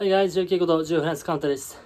はい、はい、19こと10フランスカウンタです。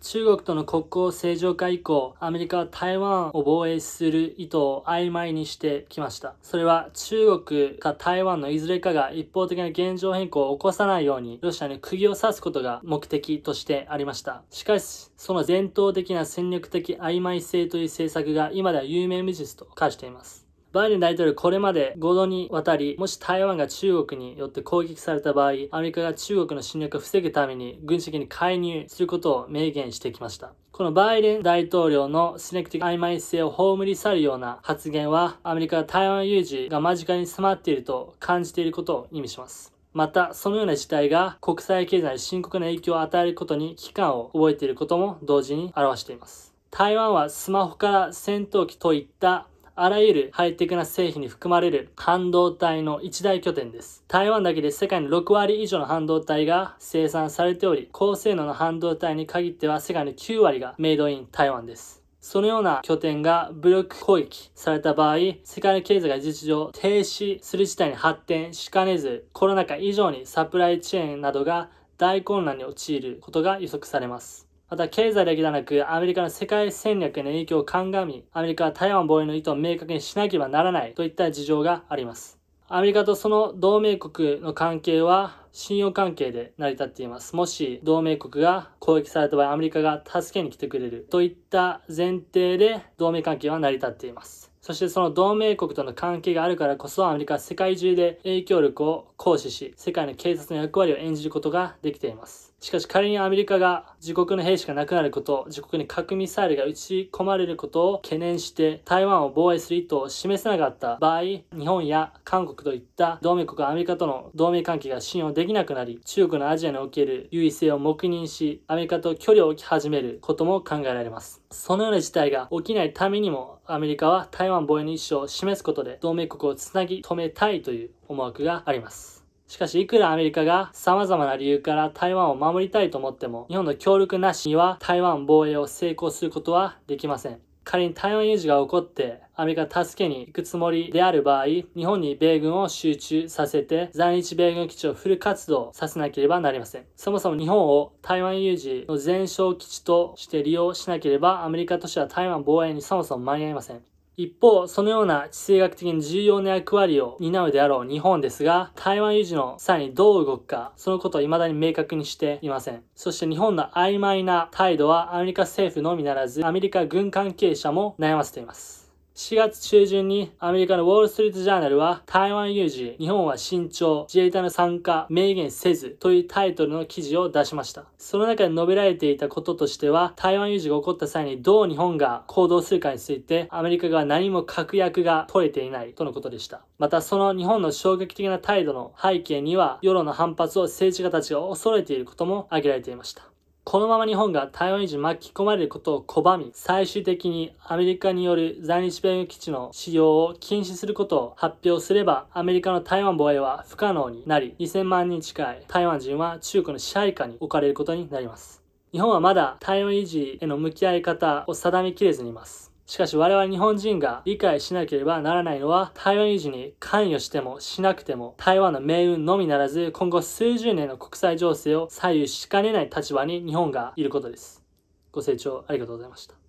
中国との国交正常化以降、アメリカは台湾を防衛する意図を曖昧にしてきました。それは中国か台湾のいずれかが一方的な現状変更を起こさないように、ロシアに釘を刺すことが目的としてありました。しかし、その伝統的な戦略的曖昧性という政策が今では有名無実と化しています。バイデン大統領これまで5度にわたり、もし台湾が中国によって攻撃された場合、アメリカが中国の侵略を防ぐために軍事的に介入することを明言してきました。このバイデン大統領の戦略的曖昧性を葬り去るような発言は、アメリカは台湾有事が間近に迫っていると感じていることを意味します。また、そのような事態が国際経済に深刻な影響を与えることに危機感を覚えていることも同時に表しています。台湾はスマホから戦闘機といったあらゆるハイテクな製品に含まれる半導体の一大拠点です。台湾だけで世界の6割以上の半導体が生産されており、高性能の半導体に限っては世界の9割がメイドイン台湾です。そのような拠点が武力攻撃された場合、世界の経済が事実上停止する事態に発展しかねず、コロナ禍以上にサプライチェーンなどが大混乱に陥ることが予測されます。また経済だけでなく、アメリカの世界戦略への影響を鑑み、アメリカは台湾防衛の意図を明確にしなければならないといった事情があります。アメリカとその同盟国の関係は信用関係で成り立っています。もし同盟国が攻撃された場合、アメリカが助けに来てくれるといった前提で同盟関係は成り立っています。そしてその同盟国との関係があるからこそアメリカは世界中で影響力を行使し、世界の警察の役割を演じることができています。しかし仮にアメリカが自国の兵士がなくなること、自国に核ミサイルが撃ち込まれることを懸念して台湾を防衛する意図を示せなかった場合、日本や韓国といった同盟国アメリカとの同盟関係が信用できなくなり、中国のアジアにおける優位性を黙認し、アメリカと距離を置き始めることも考えられます。そのような事態が起きないためにも、アメリカは台湾防衛の意思を示すことで同盟国をつなぎ止めたいという思惑があります。しかし、いくらアメリカが様々な理由から台湾を守りたいと思っても、日本の協力なしには台湾防衛を成功することはできません。仮に台湾有事が起こってアメリカ助けに行くつもりである場合、日本に米軍を集中させて在日米軍基地をフル活動させなければなりません。そもそも日本を台湾有事の前哨基地として利用しなければアメリカとしては台湾防衛にそもそも間に合いません。一方、そのような地政学的に重要な役割を担うであろう日本ですが、台湾有事の際にどう動くか、そのことを未だに明確にしていません。そして日本の曖昧な態度はアメリカ政府のみならず、アメリカ軍関係者も悩ませています。4月中旬にアメリカのウォール・ストリート・ジャーナルは台湾有事、日本は慎重、自衛隊の参加、明言せずというタイトルの記事を出しました。その中で述べられていたこととしては台湾有事が起こった際にどう日本が行動するかについてアメリカが何も確約が取れていないとのことでした。またその日本の衝撃的な態度の背景には世論の反発を政治家たちが恐れていることも挙げられていました。このまま日本が台湾に巻き込まれることを拒み、最終的にアメリカによる在日米軍基地の使用を禁止することを発表すれば、アメリカの台湾防衛は不可能になり、2000万人近い台湾人は中国の支配下に置かれることになります。日本はまだ台湾維持への向き合い方を定めきれずにいます。しかし我々日本人が理解しなければならないのは台湾維持に関与してもしなくても台湾の命運のみならず今後数十年の国際情勢を左右しかねない立場に日本がいることです。ご清聴ありがとうございました。